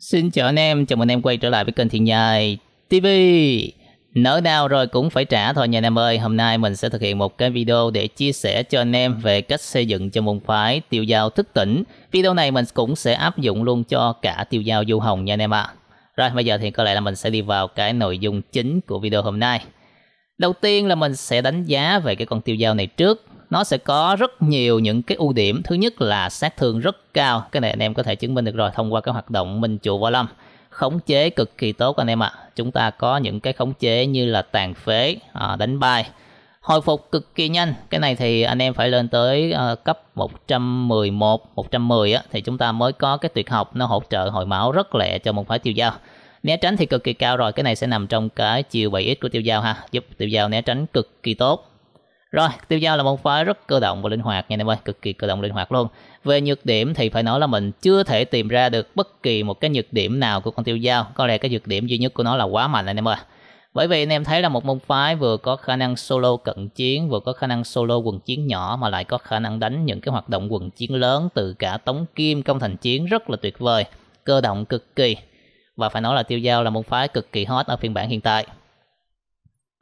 Xin chào anh em, chào mừng em quay trở lại với kênh Thiên Nhai TV Nỡ nào rồi cũng phải trả thôi nha anh em ơi Hôm nay mình sẽ thực hiện một cái video để chia sẻ cho anh em về cách xây dựng cho môn phái tiêu giao thức tỉnh Video này mình cũng sẽ áp dụng luôn cho cả tiêu giao du hồng nha anh em ạ à. Rồi bây giờ thì có lẽ là mình sẽ đi vào cái nội dung chính của video hôm nay Đầu tiên là mình sẽ đánh giá về cái con tiêu giao này trước nó sẽ có rất nhiều những cái ưu điểm thứ nhất là sát thương rất cao cái này anh em có thể chứng minh được rồi thông qua cái hoạt động mình trụ võ lâm khống chế cực kỳ tốt anh em ạ à. chúng ta có những cái khống chế như là tàn phế à, đánh bay hồi phục cực kỳ nhanh cái này thì anh em phải lên tới uh, cấp 111 110 á, thì chúng ta mới có cái tuyệt học nó hỗ trợ hồi máu rất lẹ cho một phái tiêu dao né tránh thì cực kỳ cao rồi cái này sẽ nằm trong cái chiều 7x của tiêu dao ha giúp tiêu dao né tránh cực kỳ tốt rồi, tiêu dao là một phái rất cơ động và linh hoạt nha anh em ơi, cực kỳ cơ động linh hoạt luôn. Về nhược điểm thì phải nói là mình chưa thể tìm ra được bất kỳ một cái nhược điểm nào của con tiêu dao. Có lẽ cái nhược điểm duy nhất của nó là quá mạnh anh em ơi. Bởi vì anh em thấy là một môn phái vừa có khả năng solo cận chiến, vừa có khả năng solo quần chiến nhỏ mà lại có khả năng đánh những cái hoạt động quần chiến lớn từ cả tống kim công thành chiến rất là tuyệt vời, cơ động cực kỳ. Và phải nói là tiêu dao là môn phái cực kỳ hot ở phiên bản hiện tại.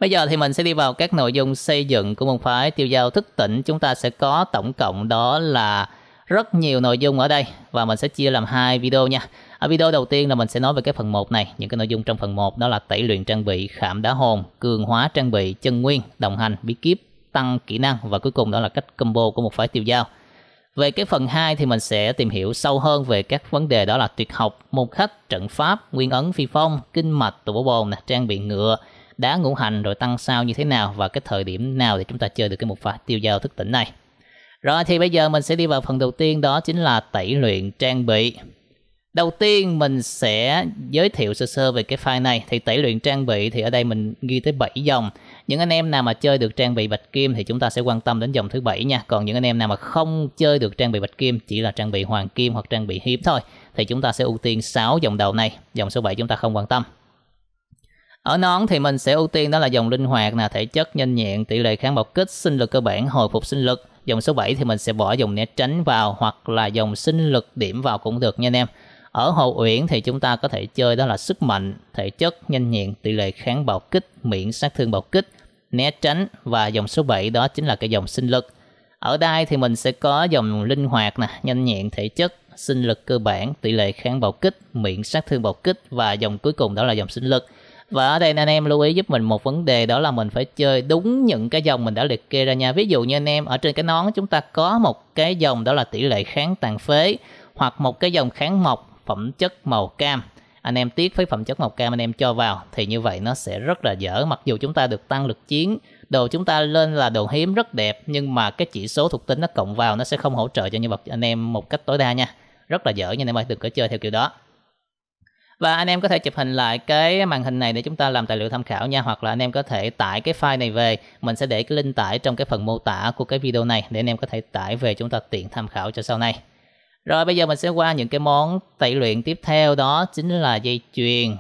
Bây giờ thì mình sẽ đi vào các nội dung xây dựng của môn phái tiêu giao thức tỉnh. Chúng ta sẽ có tổng cộng đó là rất nhiều nội dung ở đây và mình sẽ chia làm hai video nha. Ở video đầu tiên là mình sẽ nói về cái phần 1 này, những cái nội dung trong phần 1 đó là tẩy luyện trang bị, khảm đá hồn, cường hóa trang bị, chân nguyên, đồng hành, bí kíp, tăng kỹ năng và cuối cùng đó là cách combo của một phái tiêu giao. Về cái phần 2 thì mình sẽ tìm hiểu sâu hơn về các vấn đề đó là tuyệt học, môn khách, trận pháp, nguyên ấn phi phong, kinh mạch, tụ bổ bồn, trang bị ngựa, đá ngũ hành rồi tăng sao như thế nào và cái thời điểm nào để chúng ta chơi được cái mục phá tiêu giao thức tỉnh này. Rồi thì bây giờ mình sẽ đi vào phần đầu tiên đó chính là tẩy luyện trang bị. Đầu tiên mình sẽ giới thiệu sơ sơ về cái file này Thì tẩy luyện trang bị thì ở đây mình ghi tới 7 dòng Những anh em nào mà chơi được trang bị bạch kim thì chúng ta sẽ quan tâm đến dòng thứ bảy nha Còn những anh em nào mà không chơi được trang bị bạch kim chỉ là trang bị hoàng kim hoặc trang bị hiếm thôi Thì chúng ta sẽ ưu tiên 6 dòng đầu này Dòng số 7 chúng ta không quan tâm ở nón thì mình sẽ ưu tiên đó là dòng linh hoạt nè, thể chất nhanh nhẹn, tỷ lệ kháng bạo kích, sinh lực cơ bản, hồi phục sinh lực. Dòng số 7 thì mình sẽ bỏ dòng né tránh vào hoặc là dòng sinh lực điểm vào cũng được nha anh em. Ở hậu uyển thì chúng ta có thể chơi đó là sức mạnh, thể chất, nhanh nhẹn, tỷ lệ kháng bạo kích, miễn sát thương bạo kích, né tránh và dòng số 7 đó chính là cái dòng sinh lực. Ở đây thì mình sẽ có dòng linh hoạt nè, nhanh nhẹn, thể chất, sinh lực cơ bản, tỷ lệ kháng bạo kích, miễn sát thương bạo kích và dòng cuối cùng đó là dòng sinh lực và ở đây anh em lưu ý giúp mình một vấn đề đó là mình phải chơi đúng những cái dòng mình đã liệt kê ra nha ví dụ như anh em ở trên cái nón chúng ta có một cái dòng đó là tỷ lệ kháng tàn phế hoặc một cái dòng kháng mộc phẩm chất màu cam anh em tiếc với phẩm chất màu cam anh em cho vào thì như vậy nó sẽ rất là dở mặc dù chúng ta được tăng lực chiến đồ chúng ta lên là đồ hiếm rất đẹp nhưng mà cái chỉ số thuộc tính nó cộng vào nó sẽ không hỗ trợ cho nhân vật anh em một cách tối đa nha rất là dở nha anh em ơi đừng có chơi theo kiểu đó và anh em có thể chụp hình lại cái màn hình này để chúng ta làm tài liệu tham khảo nha hoặc là anh em có thể tải cái file này về mình sẽ để cái link tải trong cái phần mô tả của cái video này để anh em có thể tải về chúng ta tiện tham khảo cho sau này rồi bây giờ mình sẽ qua những cái món tẩy luyện tiếp theo đó chính là dây chuyền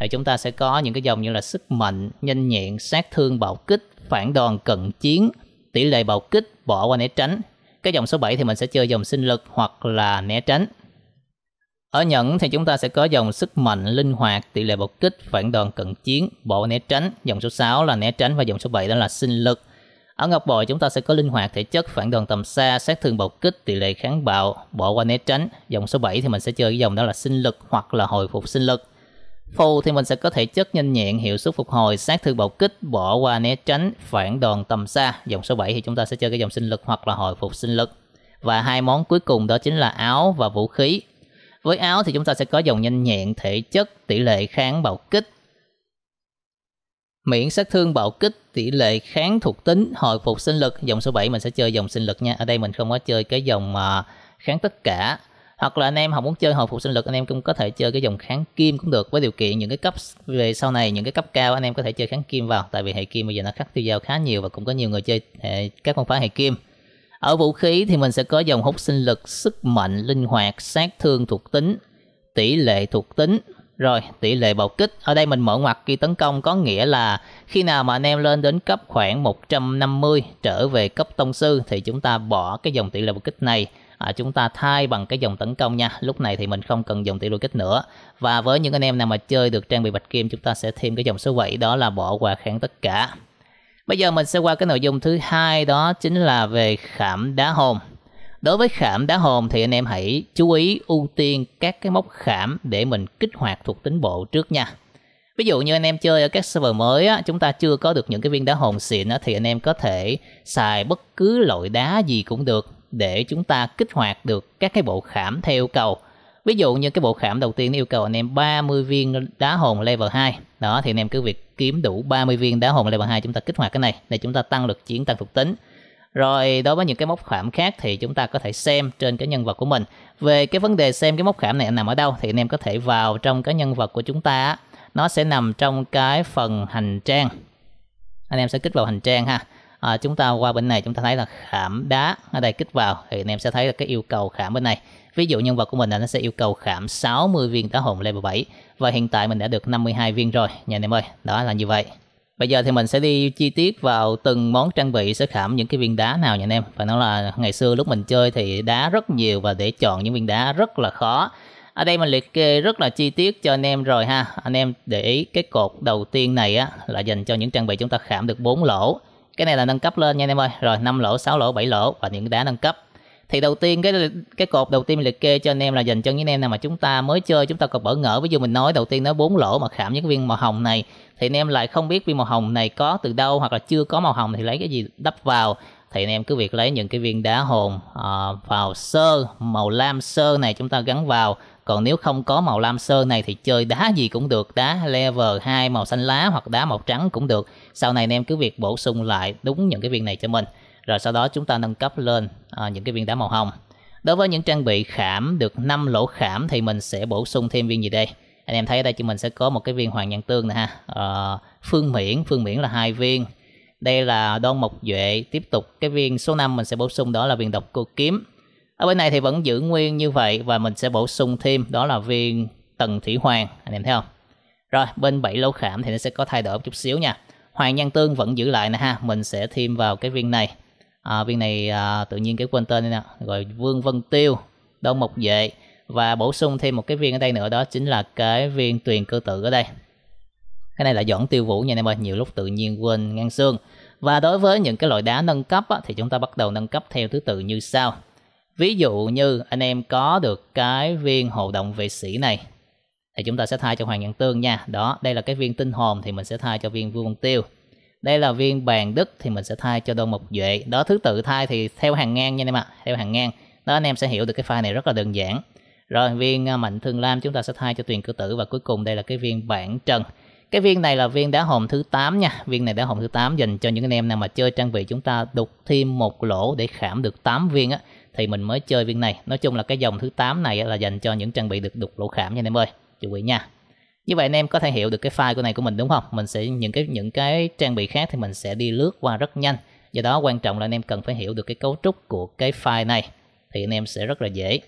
thì chúng ta sẽ có những cái dòng như là sức mạnh nhanh nhẹn sát thương bạo kích phản đòn cận chiến tỷ lệ bạo kích bỏ qua né tránh cái dòng số 7 thì mình sẽ chơi dòng sinh lực hoặc là né tránh ở nhẫn thì chúng ta sẽ có dòng sức mạnh, linh hoạt, tỷ lệ bột kích, phản đòn cận chiến, bộ né tránh, dòng số 6 là né tránh và dòng số 7 đó là sinh lực. Ở ngọc bội chúng ta sẽ có linh hoạt thể chất, phản đòn tầm xa, sát thương bột kích, tỷ lệ kháng bạo, bộ qua né tránh. Dòng số 7 thì mình sẽ chơi cái dòng đó là sinh lực hoặc là hồi phục sinh lực. Phù thì mình sẽ có thể chất nhanh nhẹn, hiệu suất phục hồi, sát thương bột kích, bỏ qua né tránh, phản đòn tầm xa. Dòng số 7 thì chúng ta sẽ chơi cái dòng sinh lực hoặc là hồi phục sinh lực. Và hai món cuối cùng đó chính là áo và vũ khí. Với áo thì chúng ta sẽ có dòng nhanh nhẹn, thể chất, tỷ lệ kháng bạo kích. Miễn sát thương bạo kích, tỷ lệ kháng thuộc tính, hồi phục sinh lực. Dòng số 7 mình sẽ chơi dòng sinh lực nha. Ở đây mình không có chơi cái dòng uh, kháng tất cả. Hoặc là anh em không muốn chơi hồi phục sinh lực, anh em cũng có thể chơi cái dòng kháng kim cũng được. Với điều kiện những cái cấp về sau này, những cái cấp cao anh em có thể chơi kháng kim vào. Tại vì hệ kim bây giờ nó khắc tiêu dao khá nhiều và cũng có nhiều người chơi hệ, các con phá hệ kim. Ở vũ khí thì mình sẽ có dòng hút sinh lực, sức mạnh, linh hoạt, sát thương thuộc tính, tỷ lệ thuộc tính, rồi, tỷ lệ bạo kích, ở đây mình mở ngoặc khi tấn công có nghĩa là khi nào mà anh em lên đến cấp khoảng 150 trở về cấp tông sư thì chúng ta bỏ cái dòng tỷ lệ bạo kích này, à, chúng ta thay bằng cái dòng tấn công nha. Lúc này thì mình không cần dòng tỷ lệ kích nữa. Và với những anh em nào mà chơi được trang bị bạch kim chúng ta sẽ thêm cái dòng số 7 đó là bỏ qua kháng tất cả. Bây giờ mình sẽ qua cái nội dung thứ hai đó chính là về khảm đá hồn. Đối với khảm đá hồn thì anh em hãy chú ý ưu tiên các cái mốc khảm để mình kích hoạt thuộc tính bộ trước nha. Ví dụ như anh em chơi ở các server mới á, chúng ta chưa có được những cái viên đá hồn xịn á, thì anh em có thể xài bất cứ loại đá gì cũng được để chúng ta kích hoạt được các cái bộ khảm theo cầu. Ví dụ như cái bộ khảm đầu tiên yêu cầu anh em 30 viên đá hồn level 2. Đó thì anh em cứ việc kiếm đủ 30 viên đá hồn level 2 chúng ta kích hoạt cái này để chúng ta tăng lực chiến, tăng thuộc tính. Rồi đối với những cái mốc khảm khác thì chúng ta có thể xem trên cái nhân vật của mình. Về cái vấn đề xem cái mốc khảm này nằm ở đâu thì anh em có thể vào trong cái nhân vật của chúng ta. Nó sẽ nằm trong cái phần hành trang. Anh em sẽ kích vào hành trang ha. À, chúng ta qua bên này chúng ta thấy là khảm đá. Ở đây kích vào thì anh em sẽ thấy là cái yêu cầu khảm bên này. Ví dụ nhân vật của mình là nó sẽ yêu cầu khảm 60 viên tá hồn level 7 và hiện tại mình đã được 52 viên rồi nhà anh em ơi. Đó là như vậy. Bây giờ thì mình sẽ đi chi tiết vào từng món trang bị sẽ khảm những cái viên đá nào nha anh em. Và nó là ngày xưa lúc mình chơi thì đá rất nhiều và để chọn những viên đá rất là khó. Ở đây mình liệt kê rất là chi tiết cho anh em rồi ha. Anh em để ý cái cột đầu tiên này á là dành cho những trang bị chúng ta khảm được 4 lỗ. Cái này là nâng cấp lên nha anh em ơi. Rồi 5 lỗ, 6 lỗ, 7 lỗ và những đá nâng cấp thì đầu tiên cái cái cột đầu tiên mình liệt kê cho anh em là dành cho những em nào mà chúng ta mới chơi chúng ta còn bỡ ngỡ ví dụ mình nói đầu tiên nó bốn lỗ mà khảm những viên màu hồng này thì anh em lại không biết viên màu hồng này có từ đâu hoặc là chưa có màu hồng thì lấy cái gì đắp vào thì anh em cứ việc lấy những cái viên đá hồn uh, vào sơ màu lam sơ này chúng ta gắn vào còn nếu không có màu lam sơ này thì chơi đá gì cũng được đá level 2 màu xanh lá hoặc đá màu trắng cũng được sau này anh em cứ việc bổ sung lại đúng những cái viên này cho mình rồi sau đó chúng ta nâng cấp lên à, những cái viên đá màu hồng đối với những trang bị khảm được 5 lỗ khảm thì mình sẽ bổ sung thêm viên gì đây anh em thấy ở đây chúng mình sẽ có một cái viên hoàng nhãn tương nè ha à, phương miễn phương miễn là hai viên đây là đoan mộc duệ tiếp tục cái viên số 5 mình sẽ bổ sung đó là viên độc cô kiếm ở bên này thì vẫn giữ nguyên như vậy và mình sẽ bổ sung thêm đó là viên tần thủy hoàng anh em thấy không rồi bên 7 lỗ khảm thì nó sẽ có thay đổi một chút xíu nha hoàng nhan tương vẫn giữ lại nè ha mình sẽ thêm vào cái viên này à, viên này à, tự nhiên cái quên tên đây nè rồi vương vân tiêu đông mộc vệ và bổ sung thêm một cái viên ở đây nữa đó chính là cái viên tuyền cơ tự ở đây cái này là dọn tiêu vũ nha em ơi nhiều lúc tự nhiên quên ngang xương và đối với những cái loại đá nâng cấp á, thì chúng ta bắt đầu nâng cấp theo thứ tự như sau ví dụ như anh em có được cái viên hồ động vệ sĩ này thì chúng ta sẽ thay cho hoàng nhân tương nha đó đây là cái viên tinh hồn thì mình sẽ thay cho viên vương vân tiêu đây là viên bàn đức thì mình sẽ thay cho đơn mộc duệ đó thứ tự thay thì theo hàng ngang nha anh em ạ theo hàng ngang đó anh em sẽ hiểu được cái file này rất là đơn giản rồi viên à, mạnh thương lam chúng ta sẽ thay cho tuyền cửu tử và cuối cùng đây là cái viên bản trần cái viên này là viên đá hồn thứ 8 nha viên này đá hồn thứ 8 dành cho những anh em nào mà chơi trang bị chúng ta đục thêm một lỗ để khảm được 8 viên á thì mình mới chơi viên này nói chung là cái dòng thứ 8 này là dành cho những trang bị được đục lỗ khảm nha anh em ơi chú ý nha như vậy anh em có thể hiểu được cái file của này của mình đúng không mình sẽ những cái những cái trang bị khác thì mình sẽ đi lướt qua rất nhanh do đó quan trọng là anh em cần phải hiểu được cái cấu trúc của cái file này thì anh em sẽ rất là dễ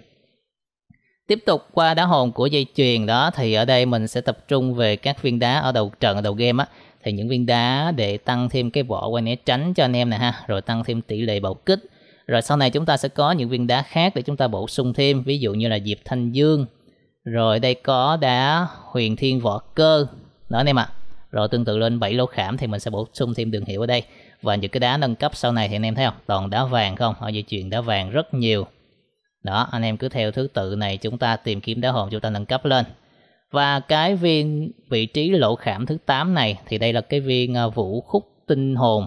tiếp tục qua đá hồn của dây chuyền đó thì ở đây mình sẽ tập trung về các viên đá ở đầu trận ở đầu game á thì những viên đá để tăng thêm cái vỏ quay né tránh cho anh em nè ha rồi tăng thêm tỷ lệ bạo kích rồi sau này chúng ta sẽ có những viên đá khác để chúng ta bổ sung thêm ví dụ như là diệp thanh dương rồi đây có đá huyền thiên võ cơ Đó anh em ạ Rồi tương tự lên 7 lô khảm thì mình sẽ bổ sung thêm đường hiệu ở đây Và những cái đá nâng cấp sau này thì anh em thấy không Toàn đá vàng không Họ di chuyển đá vàng rất nhiều Đó anh em cứ theo thứ tự này chúng ta tìm kiếm đá hồn chúng ta nâng cấp lên Và cái viên vị trí lỗ khảm thứ 8 này Thì đây là cái viên à, vũ khúc tinh hồn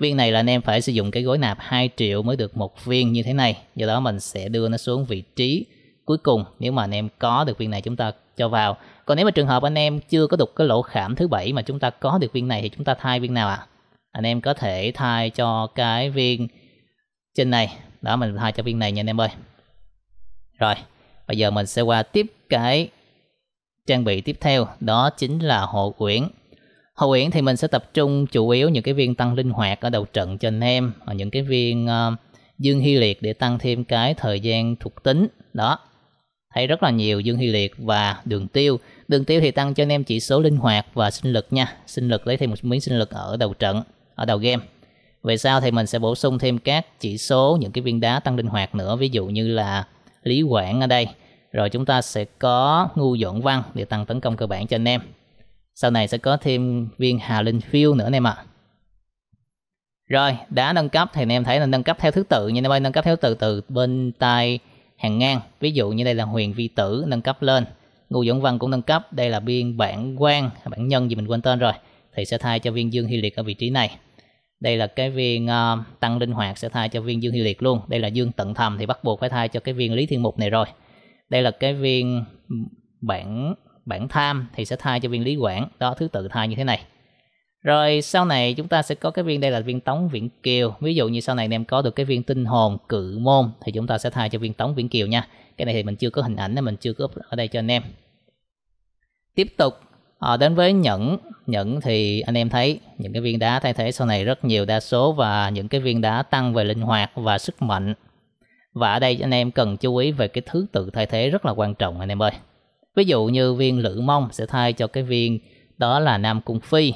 Viên này là anh em phải sử dụng cái gối nạp 2 triệu mới được một viên như thế này Do đó mình sẽ đưa nó xuống vị trí cuối cùng nếu mà anh em có được viên này chúng ta cho vào còn nếu mà trường hợp anh em chưa có đục cái lỗ khảm thứ bảy mà chúng ta có được viên này thì chúng ta thay viên nào ạ à? anh em có thể thay cho cái viên trên này đó mình thay cho viên này nha anh em ơi rồi bây giờ mình sẽ qua tiếp cái trang bị tiếp theo đó chính là hộ uyển hộ uyển thì mình sẽ tập trung chủ yếu những cái viên tăng linh hoạt ở đầu trận cho anh em và những cái viên uh, dương hy liệt để tăng thêm cái thời gian thuộc tính đó thấy rất là nhiều dương hy liệt và đường tiêu đường tiêu thì tăng cho anh em chỉ số linh hoạt và sinh lực nha sinh lực lấy thêm một miếng sinh lực ở đầu trận ở đầu game về sau thì mình sẽ bổ sung thêm các chỉ số những cái viên đá tăng linh hoạt nữa ví dụ như là lý quản ở đây rồi chúng ta sẽ có ngu dọn văn để tăng tấn công cơ bản cho anh em sau này sẽ có thêm viên hà linh phiêu nữa anh em ạ à. rồi đá nâng cấp thì anh em thấy là nâng cấp theo thứ tự nha anh em nâng cấp theo thứ tự từ bên tay hàng ngang ví dụ như đây là huyền vi tử nâng cấp lên ngô dũng văn cũng nâng cấp đây là biên bản quan bản nhân gì mình quên tên rồi thì sẽ thay cho viên dương hy liệt ở vị trí này đây là cái viên uh, tăng linh hoạt sẽ thay cho viên dương hy liệt luôn đây là dương tận thầm thì bắt buộc phải thay cho cái viên lý thiên mục này rồi đây là cái viên bản bản tham thì sẽ thay cho viên lý quản đó thứ tự thay như thế này rồi sau này chúng ta sẽ có cái viên đây là viên tống viễn kiều. Ví dụ như sau này anh em có được cái viên tinh hồn cự môn thì chúng ta sẽ thay cho viên tống viễn kiều nha. Cái này thì mình chưa có hình ảnh nên mình chưa có ở đây cho anh em. Tiếp tục à, đến với nhẫn. Nhẫn thì anh em thấy những cái viên đá thay thế sau này rất nhiều đa số và những cái viên đá tăng về linh hoạt và sức mạnh. Và ở đây anh em cần chú ý về cái thứ tự thay thế rất là quan trọng anh em ơi. Ví dụ như viên lữ mông sẽ thay cho cái viên đó là Nam Cung Phi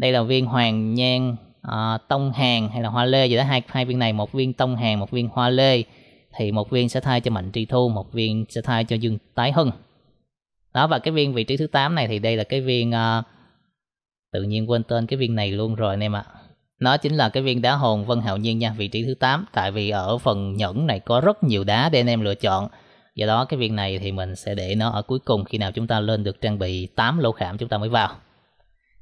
đây là viên hoàng nhan à, tông hàng hay là hoa lê gì đó hai hai viên này một viên tông hàng một viên hoa lê thì một viên sẽ thay cho mạnh tri thu một viên sẽ thay cho dương tái hưng đó và cái viên vị trí thứ 8 này thì đây là cái viên uh, tự nhiên quên tên cái viên này luôn rồi anh em ạ nó chính là cái viên đá hồn vân hạo nhiên nha vị trí thứ 8 tại vì ở phần nhẫn này có rất nhiều đá để anh em lựa chọn do đó cái viên này thì mình sẽ để nó ở cuối cùng khi nào chúng ta lên được trang bị 8 lô khảm chúng ta mới vào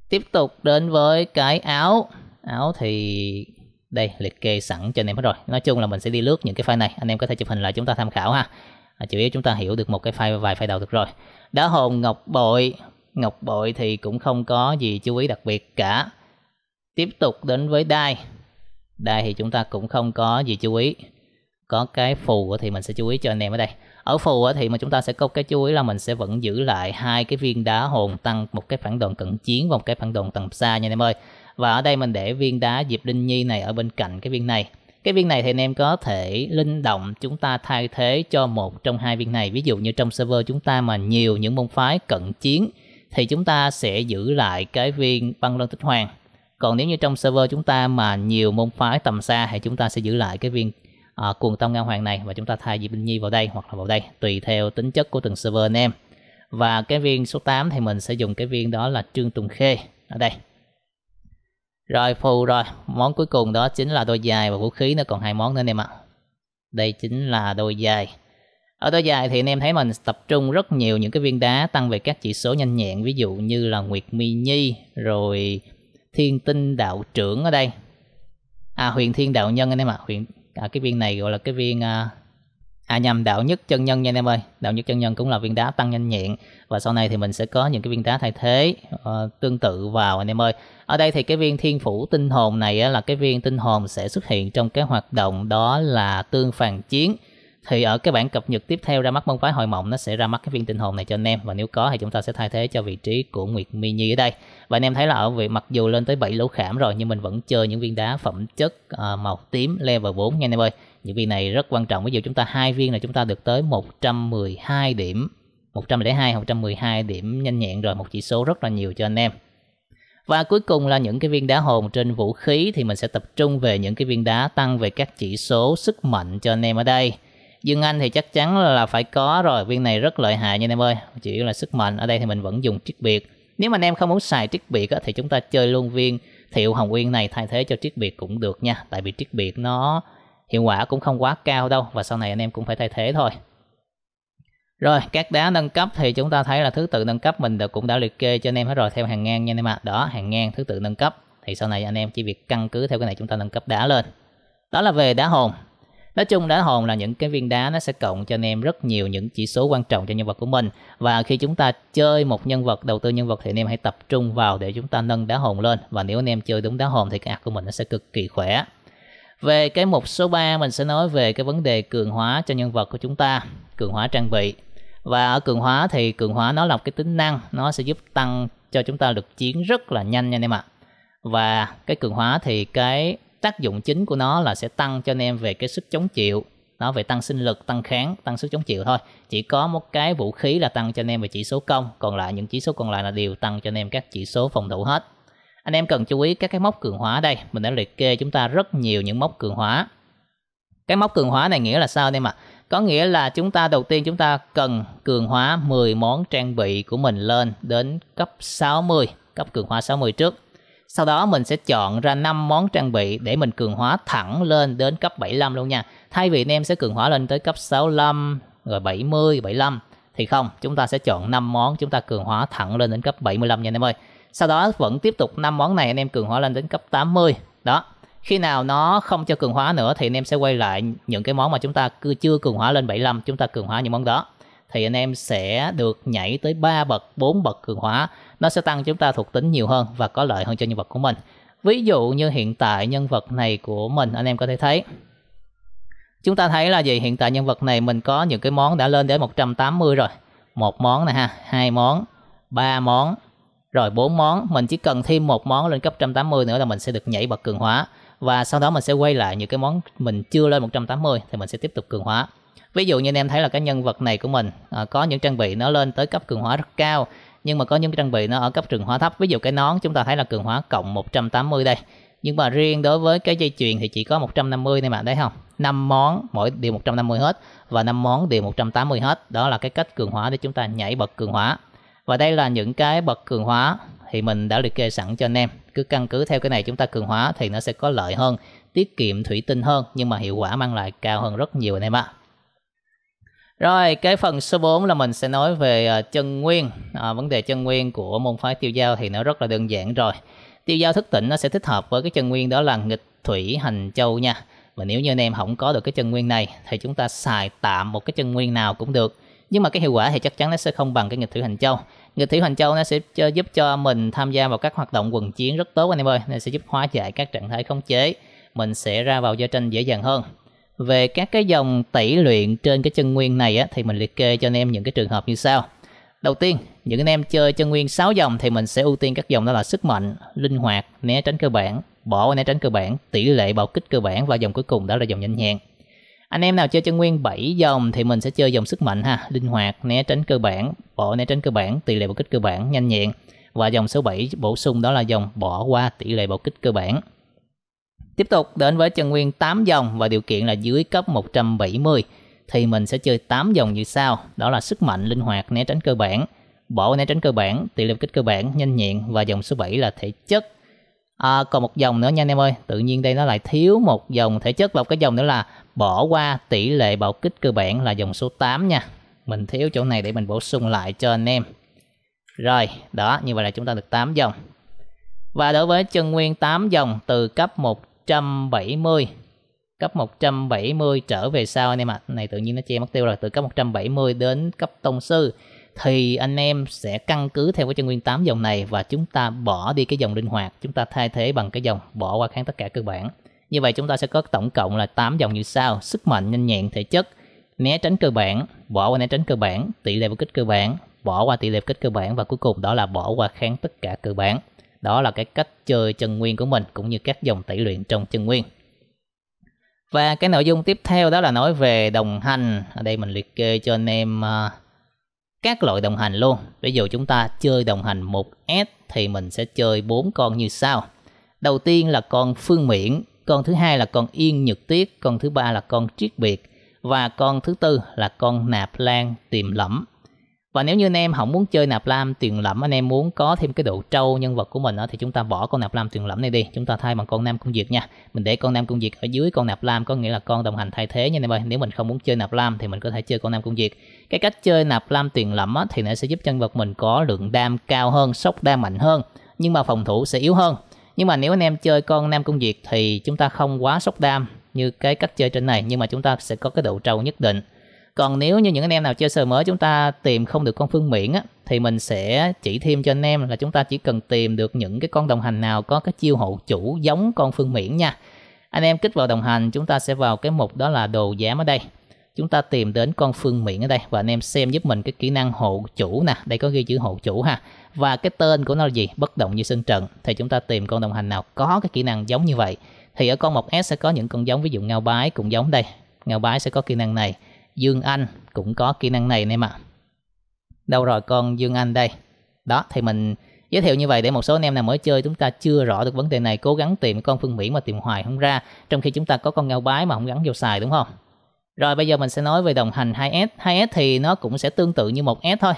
Tiếp tục đến với cái áo Áo thì đây liệt kê sẵn cho anh em hết rồi Nói chung là mình sẽ đi lướt những cái file này Anh em có thể chụp hình lại chúng ta tham khảo ha à, Chủ yếu chúng ta hiểu được một cái file vài file đầu được rồi Đá hồn ngọc bội Ngọc bội thì cũng không có gì chú ý đặc biệt cả Tiếp tục đến với đai Đai thì chúng ta cũng không có gì chú ý Có cái phù thì mình sẽ chú ý cho anh em ở đây ở phù thì mà chúng ta sẽ có cái chú ý là mình sẽ vẫn giữ lại hai cái viên đá hồn tăng một cái phản đòn cận chiến và một cái phản đòn tầm xa nha anh em ơi và ở đây mình để viên đá diệp linh nhi này ở bên cạnh cái viên này cái viên này thì anh em có thể linh động chúng ta thay thế cho một trong hai viên này ví dụ như trong server chúng ta mà nhiều những môn phái cận chiến thì chúng ta sẽ giữ lại cái viên băng lân tích hoàng còn nếu như trong server chúng ta mà nhiều môn phái tầm xa thì chúng ta sẽ giữ lại cái viên à, cuồng tông ngang hoàng này và chúng ta thay Diệp Linh Nhi vào đây hoặc là vào đây tùy theo tính chất của từng server anh em và cái viên số 8 thì mình sẽ dùng cái viên đó là Trương Tùng Khê ở đây rồi phù rồi món cuối cùng đó chính là đôi dài và vũ khí nó còn hai món nữa anh em ạ đây chính là đôi dài ở đôi dài thì anh em thấy mình tập trung rất nhiều những cái viên đá tăng về các chỉ số nhanh nhẹn ví dụ như là Nguyệt Mi Nhi rồi Thiên Tinh Đạo Trưởng ở đây à Huyền Thiên Đạo Nhân anh em ạ Huyền à, cái viên này gọi là cái viên à, à nhầm đạo nhất chân nhân nha anh em ơi đạo nhất chân nhân cũng là viên đá tăng nhanh nhẹn và sau này thì mình sẽ có những cái viên đá thay thế uh, tương tự vào anh em ơi ở đây thì cái viên thiên phủ tinh hồn này á, là cái viên tinh hồn sẽ xuất hiện trong cái hoạt động đó là tương phản chiến thì ở cái bản cập nhật tiếp theo ra mắt môn phái hồi mộng nó sẽ ra mắt cái viên tinh hồn này cho anh em và nếu có thì chúng ta sẽ thay thế cho vị trí của Nguyệt Mi Nhi ở đây và anh em thấy là ở việc mặc dù lên tới 7 lỗ khảm rồi nhưng mình vẫn chơi những viên đá phẩm chất à, màu tím level 4 nha anh em ơi những viên này rất quan trọng ví dụ chúng ta hai viên là chúng ta được tới 112 điểm 102 112 điểm nhanh nhẹn rồi một chỉ số rất là nhiều cho anh em và cuối cùng là những cái viên đá hồn trên vũ khí thì mình sẽ tập trung về những cái viên đá tăng về các chỉ số sức mạnh cho anh em ở đây Dương Anh thì chắc chắn là phải có rồi Viên này rất lợi hại nha anh em ơi chỉ là sức mạnh Ở đây thì mình vẫn dùng triết biệt Nếu mà anh em không muốn xài triết biệt thì chúng ta chơi luôn viên Thiệu Hồng Nguyên này thay thế cho triết biệt cũng được nha Tại vì triết biệt nó hiệu quả cũng không quá cao đâu Và sau này anh em cũng phải thay thế thôi rồi các đá nâng cấp thì chúng ta thấy là thứ tự nâng cấp mình cũng đã liệt kê cho anh em hết rồi theo hàng ngang nha anh em ạ à. Đó hàng ngang thứ tự nâng cấp Thì sau này anh em chỉ việc căn cứ theo cái này chúng ta nâng cấp đá lên Đó là về đá hồn Nói chung đá hồn là những cái viên đá nó sẽ cộng cho anh em rất nhiều những chỉ số quan trọng cho nhân vật của mình. Và khi chúng ta chơi một nhân vật, đầu tư nhân vật thì anh em hãy tập trung vào để chúng ta nâng đá hồn lên. Và nếu anh em chơi đúng đá hồn thì cái ạc của mình nó sẽ cực kỳ khỏe. Về cái mục số 3 mình sẽ nói về cái vấn đề cường hóa cho nhân vật của chúng ta, cường hóa trang bị. Và ở cường hóa thì cường hóa nó là một cái tính năng, nó sẽ giúp tăng cho chúng ta lực chiến rất là nhanh nha anh em ạ. Và cái cường hóa thì cái tác dụng chính của nó là sẽ tăng cho anh em về cái sức chống chịu nó về tăng sinh lực tăng kháng tăng sức chống chịu thôi chỉ có một cái vũ khí là tăng cho anh em về chỉ số công còn lại những chỉ số còn lại là đều tăng cho anh em các chỉ số phòng thủ hết anh em cần chú ý các cái mốc cường hóa đây mình đã liệt kê chúng ta rất nhiều những mốc cường hóa cái mốc cường hóa này nghĩa là sao anh em ạ à? có nghĩa là chúng ta đầu tiên chúng ta cần cường hóa 10 món trang bị của mình lên đến cấp 60 cấp cường hóa 60 trước sau đó mình sẽ chọn ra 5 món trang bị để mình cường hóa thẳng lên đến cấp 75 luôn nha. Thay vì anh em sẽ cường hóa lên tới cấp 65, rồi 70, 75 thì không, chúng ta sẽ chọn 5 món chúng ta cường hóa thẳng lên đến cấp 75 nha anh em ơi. Sau đó vẫn tiếp tục 5 món này anh em cường hóa lên đến cấp 80. Đó. Khi nào nó không cho cường hóa nữa thì anh em sẽ quay lại những cái món mà chúng ta chưa cường hóa lên 75, chúng ta cường hóa những món đó thì anh em sẽ được nhảy tới 3 bậc, 4 bậc cường hóa. Nó sẽ tăng chúng ta thuộc tính nhiều hơn và có lợi hơn cho nhân vật của mình. Ví dụ như hiện tại nhân vật này của mình anh em có thể thấy Chúng ta thấy là gì? Hiện tại nhân vật này mình có những cái món đã lên đến 180 rồi. Một món này ha, hai món, ba món, rồi bốn món. Mình chỉ cần thêm một món lên cấp 180 nữa là mình sẽ được nhảy bậc cường hóa. Và sau đó mình sẽ quay lại những cái món mình chưa lên 180 thì mình sẽ tiếp tục cường hóa ví dụ như anh em thấy là cái nhân vật này của mình à, có những trang bị nó lên tới cấp cường hóa rất cao nhưng mà có những trang bị nó ở cấp cường hóa thấp ví dụ cái nón chúng ta thấy là cường hóa cộng 180 đây nhưng mà riêng đối với cái dây chuyền thì chỉ có 150 này bạn thấy không 5 món mỗi đều 150 hết và 5 món đều 180 hết đó là cái cách cường hóa để chúng ta nhảy bậc cường hóa và đây là những cái bậc cường hóa thì mình đã liệt kê sẵn cho anh em cứ căn cứ theo cái này chúng ta cường hóa thì nó sẽ có lợi hơn tiết kiệm thủy tinh hơn nhưng mà hiệu quả mang lại cao hơn rất nhiều anh em ạ à. Rồi cái phần số 4 là mình sẽ nói về à, chân nguyên à, Vấn đề chân nguyên của môn phái tiêu giao thì nó rất là đơn giản rồi Tiêu giao thức tỉnh nó sẽ thích hợp với cái chân nguyên đó là nghịch thủy hành châu nha Và nếu như anh em không có được cái chân nguyên này Thì chúng ta xài tạm một cái chân nguyên nào cũng được Nhưng mà cái hiệu quả thì chắc chắn nó sẽ không bằng cái nghịch thủy hành châu Nghịch thủy hành châu nó sẽ giúp cho mình tham gia vào các hoạt động quần chiến rất tốt anh em ơi Nó sẽ giúp hóa giải các trạng thái khống chế Mình sẽ ra vào giao tranh dễ dàng hơn về các cái dòng tẩy luyện trên cái chân nguyên này á, thì mình liệt kê cho anh em những cái trường hợp như sau. Đầu tiên, những anh em chơi chân nguyên 6 dòng thì mình sẽ ưu tiên các dòng đó là sức mạnh, linh hoạt, né tránh cơ bản, bỏ né tránh cơ bản, tỷ lệ bạo kích cơ bản và dòng cuối cùng đó là dòng nhanh nhẹn. Anh em nào chơi chân nguyên 7 dòng thì mình sẽ chơi dòng sức mạnh ha, linh hoạt, né tránh cơ bản, bỏ né tránh cơ bản, tỷ lệ bạo kích cơ bản, nhanh nhẹn. Và dòng số 7 bổ sung đó là dòng bỏ qua tỷ lệ bạo kích cơ bản. Tiếp tục đến với chân nguyên 8 dòng và điều kiện là dưới cấp 170 thì mình sẽ chơi 8 dòng như sau. Đó là sức mạnh, linh hoạt, né tránh cơ bản, bỏ né tránh cơ bản, tỷ lệ kích cơ bản, nhanh nhẹn và dòng số 7 là thể chất. À, còn một dòng nữa nha anh em ơi, tự nhiên đây nó lại thiếu một dòng thể chất và một cái dòng nữa là bỏ qua tỷ lệ bạo kích cơ bản là dòng số 8 nha. Mình thiếu chỗ này để mình bổ sung lại cho anh em. Rồi, đó, như vậy là chúng ta được 8 dòng. Và đối với chân nguyên 8 dòng từ cấp 1 170 cấp 170 trở về sau anh em ạ à. này tự nhiên nó che mất tiêu rồi từ cấp 170 đến cấp tông sư thì anh em sẽ căn cứ theo cái chân nguyên 8 dòng này và chúng ta bỏ đi cái dòng linh hoạt chúng ta thay thế bằng cái dòng bỏ qua kháng tất cả cơ bản như vậy chúng ta sẽ có tổng cộng là 8 dòng như sau sức mạnh nhanh nhẹn thể chất né tránh cơ bản bỏ qua né tránh cơ bản tỷ lệ vô kích cơ bản bỏ qua tỷ lệ vô kích cơ bản và cuối cùng đó là bỏ qua kháng tất cả cơ bản đó là cái cách chơi chân nguyên của mình cũng như các dòng tỷ luyện trong chân nguyên. Và cái nội dung tiếp theo đó là nói về đồng hành. Ở đây mình liệt kê cho anh em uh, các loại đồng hành luôn. Ví dụ chúng ta chơi đồng hành 1S thì mình sẽ chơi bốn con như sau. Đầu tiên là con Phương Miễn, con thứ hai là con Yên Nhật Tiết, con thứ ba là con Triết Biệt và con thứ tư là con Nạp Lan tìm Lẫm và nếu như anh em không muốn chơi nạp lam tuyền lẫm anh em muốn có thêm cái độ trâu nhân vật của mình đó, thì chúng ta bỏ con nạp lam tuyền lẫm này đi chúng ta thay bằng con nam cung diệt nha mình để con nam cung diệt ở dưới con nạp lam có nghĩa là con đồng hành thay thế nha anh em ơi nếu mình không muốn chơi nạp lam thì mình có thể chơi con nam cung diệt cái cách chơi nạp lam tuyền lẫm á, thì nó sẽ giúp nhân vật mình có lượng đam cao hơn sốc đam mạnh hơn nhưng mà phòng thủ sẽ yếu hơn nhưng mà nếu anh em chơi con nam cung diệt thì chúng ta không quá sốc đam như cái cách chơi trên này nhưng mà chúng ta sẽ có cái độ trâu nhất định còn nếu như những anh em nào chơi server mới chúng ta tìm không được con phương miễn á, thì mình sẽ chỉ thêm cho anh em là chúng ta chỉ cần tìm được những cái con đồng hành nào có cái chiêu hộ chủ giống con phương miễn nha. Anh em kích vào đồng hành chúng ta sẽ vào cái mục đó là đồ giám ở đây. Chúng ta tìm đến con phương miễn ở đây và anh em xem giúp mình cái kỹ năng hộ chủ nè. Đây có ghi chữ hộ chủ ha. Và cái tên của nó là gì? Bất động như sân trận. Thì chúng ta tìm con đồng hành nào có cái kỹ năng giống như vậy. Thì ở con 1S sẽ có những con giống ví dụ ngao bái cũng giống đây. Ngao bái sẽ có kỹ năng này Dương Anh cũng có kỹ năng này anh em ạ. Đâu rồi con Dương Anh đây? Đó, thì mình giới thiệu như vậy để một số anh em nào mới chơi chúng ta chưa rõ được vấn đề này cố gắng tìm con phương mỹ mà tìm hoài không ra trong khi chúng ta có con ngao bái mà không gắn vô xài đúng không rồi bây giờ mình sẽ nói về đồng hành 2S 2S thì nó cũng sẽ tương tự như một s thôi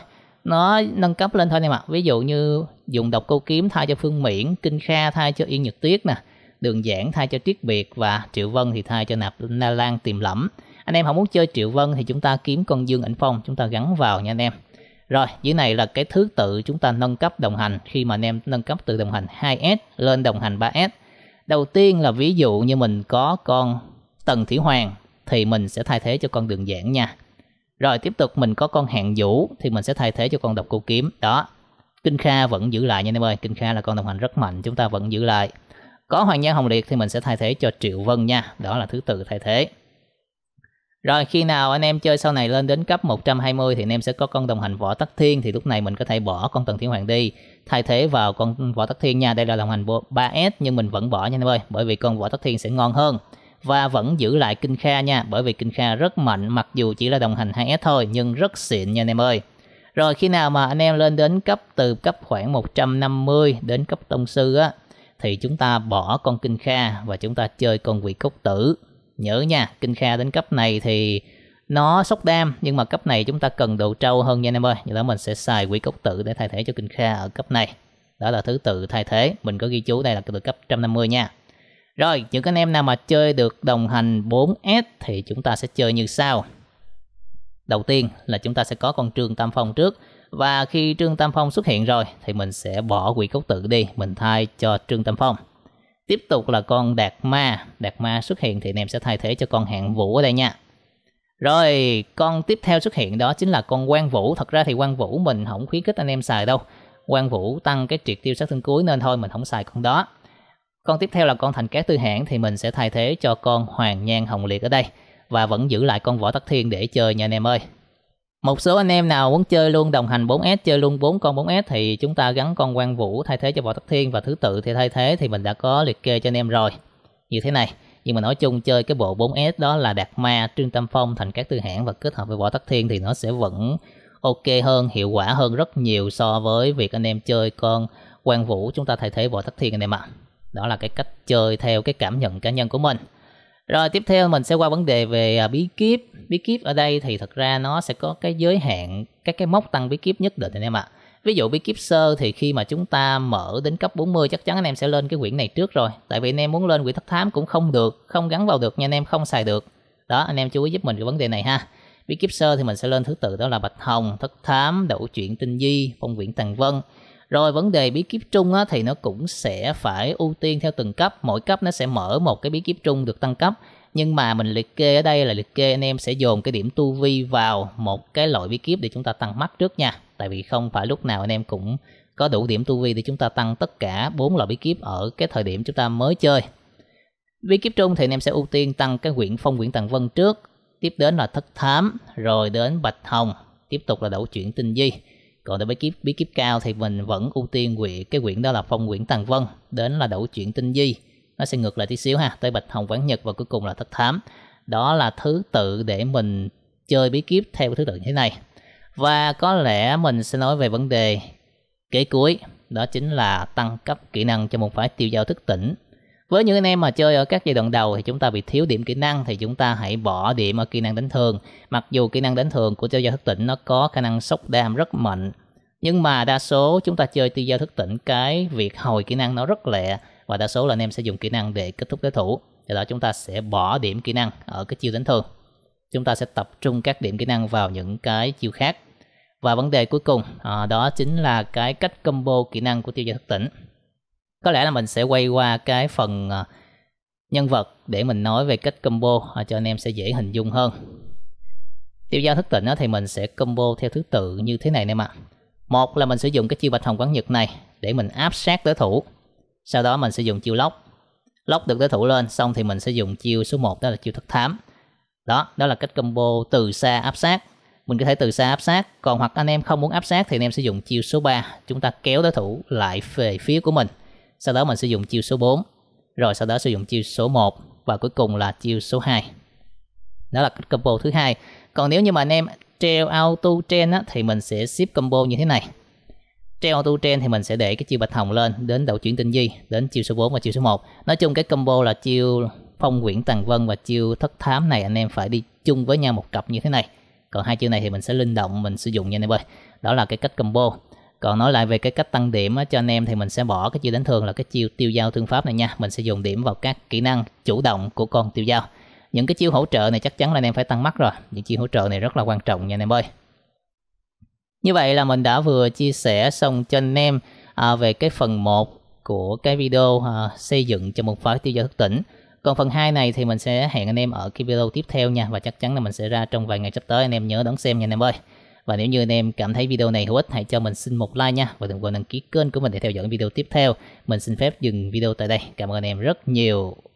nó nâng cấp lên thôi anh em ạ ví dụ như dùng độc câu kiếm thay cho phương miễn kinh kha thay cho yên nhật tuyết nè đường giảng thay cho triết biệt và triệu vân thì thay cho nạp na lan tìm lẫm anh em không muốn chơi triệu vân thì chúng ta kiếm con dương ảnh phong chúng ta gắn vào nha anh em rồi dưới này là cái thứ tự chúng ta nâng cấp đồng hành khi mà anh em nâng cấp từ đồng hành 2S lên đồng hành 3S đầu tiên là ví dụ như mình có con tần thủy hoàng thì mình sẽ thay thế cho con đường giảng nha rồi tiếp tục mình có con hạng vũ thì mình sẽ thay thế cho con độc cô kiếm đó kinh kha vẫn giữ lại nha anh em ơi kinh kha là con đồng hành rất mạnh chúng ta vẫn giữ lại có hoàng gia hồng liệt thì mình sẽ thay thế cho triệu vân nha đó là thứ tự thay thế rồi khi nào anh em chơi sau này lên đến cấp 120 thì anh em sẽ có con đồng hành võ tắc thiên thì lúc này mình có thể bỏ con tần thiên hoàng đi thay thế vào con võ tắc thiên nha. Đây là đồng hành 3S nhưng mình vẫn bỏ nha anh em ơi bởi vì con võ tắc thiên sẽ ngon hơn và vẫn giữ lại kinh kha nha bởi vì kinh kha rất mạnh mặc dù chỉ là đồng hành 2S thôi nhưng rất xịn nha anh em ơi. Rồi khi nào mà anh em lên đến cấp từ cấp khoảng 150 đến cấp tông sư á thì chúng ta bỏ con kinh kha và chúng ta chơi con quỷ cốc tử Nhớ nha, kinh kha đến cấp này thì nó sốc đam nhưng mà cấp này chúng ta cần độ trâu hơn nha anh em ơi. Vậy là mình sẽ xài quỷ cốc tự để thay thế cho kinh kha ở cấp này. Đó là thứ tự thay thế, mình có ghi chú đây là từ cấp 150 nha. Rồi, những anh em nào mà chơi được đồng hành 4S thì chúng ta sẽ chơi như sau. Đầu tiên là chúng ta sẽ có con Trương Tam Phong trước. Và khi Trương Tam Phong xuất hiện rồi thì mình sẽ bỏ quỷ cốc tự đi, mình thay cho Trương Tam Phong. Tiếp tục là con Đạt Ma. Đạt Ma xuất hiện thì anh em sẽ thay thế cho con Hạng Vũ ở đây nha. Rồi, con tiếp theo xuất hiện đó chính là con Quang Vũ. Thật ra thì Quang Vũ mình không khuyến khích anh em xài đâu. Quang Vũ tăng cái triệt tiêu sát thương cuối nên thôi mình không xài con đó. Con tiếp theo là con Thành Cát Tư Hãn thì mình sẽ thay thế cho con Hoàng Nhan Hồng Liệt ở đây. Và vẫn giữ lại con Võ Tắc Thiên để chơi nha anh em ơi. Một số anh em nào muốn chơi luôn đồng hành 4S, chơi luôn 4 con 4S thì chúng ta gắn con quan vũ thay thế cho võ tắc thiên và thứ tự thì thay thế thì mình đã có liệt kê cho anh em rồi. Như thế này, nhưng mà nói chung chơi cái bộ 4S đó là Đạt Ma, Trương tâm Phong, Thành các Tư Hãn và kết hợp với võ tắc thiên thì nó sẽ vẫn ok hơn, hiệu quả hơn rất nhiều so với việc anh em chơi con quan vũ chúng ta thay thế võ tắc thiên anh em ạ. À. Đó là cái cách chơi theo cái cảm nhận cá nhân của mình. Rồi tiếp theo mình sẽ qua vấn đề về à, bí kíp. Bí kíp ở đây thì thật ra nó sẽ có cái giới hạn các cái mốc tăng bí kíp nhất định anh em ạ. Ví dụ bí kíp sơ thì khi mà chúng ta mở đến cấp 40 chắc chắn anh em sẽ lên cái quyển này trước rồi. Tại vì anh em muốn lên quyển thất thám cũng không được, không gắn vào được nha anh em, không xài được. Đó, anh em chú ý giúp mình cái vấn đề này ha. Bí kíp sơ thì mình sẽ lên thứ tự đó là Bạch Hồng, Thất Thám, Đậu Chuyện Tinh Di, Phong Viễn Tàng Vân. Rồi vấn đề bí kíp trung á, thì nó cũng sẽ phải ưu tiên theo từng cấp, mỗi cấp nó sẽ mở một cái bí kíp trung được tăng cấp. Nhưng mà mình liệt kê ở đây là liệt kê anh em sẽ dồn cái điểm tu vi vào một cái loại bí kíp để chúng ta tăng mắt trước nha. Tại vì không phải lúc nào anh em cũng có đủ điểm tu vi để chúng ta tăng tất cả bốn loại bí kíp ở cái thời điểm chúng ta mới chơi. Bí kíp trung thì anh em sẽ ưu tiên tăng cái quyển phong quyển tàng vân trước, tiếp đến là thất thám, rồi đến bạch hồng, tiếp tục là đậu chuyển tinh di còn đối với kiếp bí kíp cao thì mình vẫn ưu tiên quyển cái quyển đó là phong quyển tàng vân đến là đấu chuyển tinh di nó sẽ ngược lại tí xíu ha tới bạch hồng quán nhật và cuối cùng là thất thám đó là thứ tự để mình chơi bí kíp theo thứ tự như thế này và có lẽ mình sẽ nói về vấn đề kế cuối đó chính là tăng cấp kỹ năng cho một phái tiêu giao thức tỉnh với những anh em mà chơi ở các giai đoạn đầu thì chúng ta bị thiếu điểm kỹ năng thì chúng ta hãy bỏ điểm ở kỹ năng đánh thường mặc dù kỹ năng đánh thường của tiêu giao thức tỉnh nó có khả năng sốc đam rất mạnh nhưng mà đa số chúng ta chơi tiêu giao thức tỉnh cái việc hồi kỹ năng nó rất lẹ và đa số là anh em sẽ dùng kỹ năng để kết thúc đối thủ do đó chúng ta sẽ bỏ điểm kỹ năng ở cái chiêu đánh thường chúng ta sẽ tập trung các điểm kỹ năng vào những cái chiêu khác và vấn đề cuối cùng à, đó chính là cái cách combo kỹ năng của tiêu gia thức tỉnh có lẽ là mình sẽ quay qua cái phần ờ, nhân vật để mình nói về cách combo ờ, cho anh em sẽ dễ hình dung hơn tiêu giao thức tỉnh thì mình sẽ combo theo thứ tự như thế này nè em ạ một là mình sử dụng cái chiêu bạch hồng quán nhật này để mình áp sát đối thủ sau đó mình sử dụng chiêu lóc lóc được đối thủ lên xong thì mình sẽ dùng chiêu số 1 đó là chiêu thất thám đó đó là cách combo từ xa áp sát mình có thể từ xa áp sát còn hoặc anh em không muốn áp sát thì anh em sử dụng chiêu số 3 chúng ta kéo đối thủ lại về phía của mình sau đó mình sử dụng chiêu số 4, rồi sau đó sử dụng chiêu số 1 và cuối cùng là chiêu số 2. Đó là combo thứ hai. Còn nếu như mà anh em treo auto trend á, thì mình sẽ ship combo như thế này. Treo auto trend thì mình sẽ để cái chiêu bạch hồng lên đến đầu chuyển tinh duy, đến chiêu số 4 và chiêu số 1. Nói chung cái combo là chiêu phong nguyễn tàng vân và chiêu thất thám này anh em phải đi chung với nhau một cặp như thế này. Còn hai chiêu này thì mình sẽ linh động mình sử dụng nha anh em ơi. Đó là cái cách combo còn nói lại về cái cách tăng điểm cho anh em thì mình sẽ bỏ cái chiêu đánh thường là cái chiêu tiêu giao thương pháp này nha mình sẽ dùng điểm vào các kỹ năng chủ động của con tiêu giao những cái chiêu hỗ trợ này chắc chắn là anh em phải tăng mắt rồi những chiêu hỗ trợ này rất là quan trọng nha anh em ơi như vậy là mình đã vừa chia sẻ xong cho anh em à, về cái phần 1 của cái video à, xây dựng cho một phái tiêu giao thức tỉnh còn phần 2 này thì mình sẽ hẹn anh em ở cái video tiếp theo nha và chắc chắn là mình sẽ ra trong vài ngày sắp tới anh em nhớ đón xem nha anh em ơi và nếu như anh em cảm thấy video này hữu ích hãy cho mình xin một like nha và đừng quên đăng ký kênh của mình để theo dõi video tiếp theo. Mình xin phép dừng video tại đây. Cảm ơn anh em rất nhiều.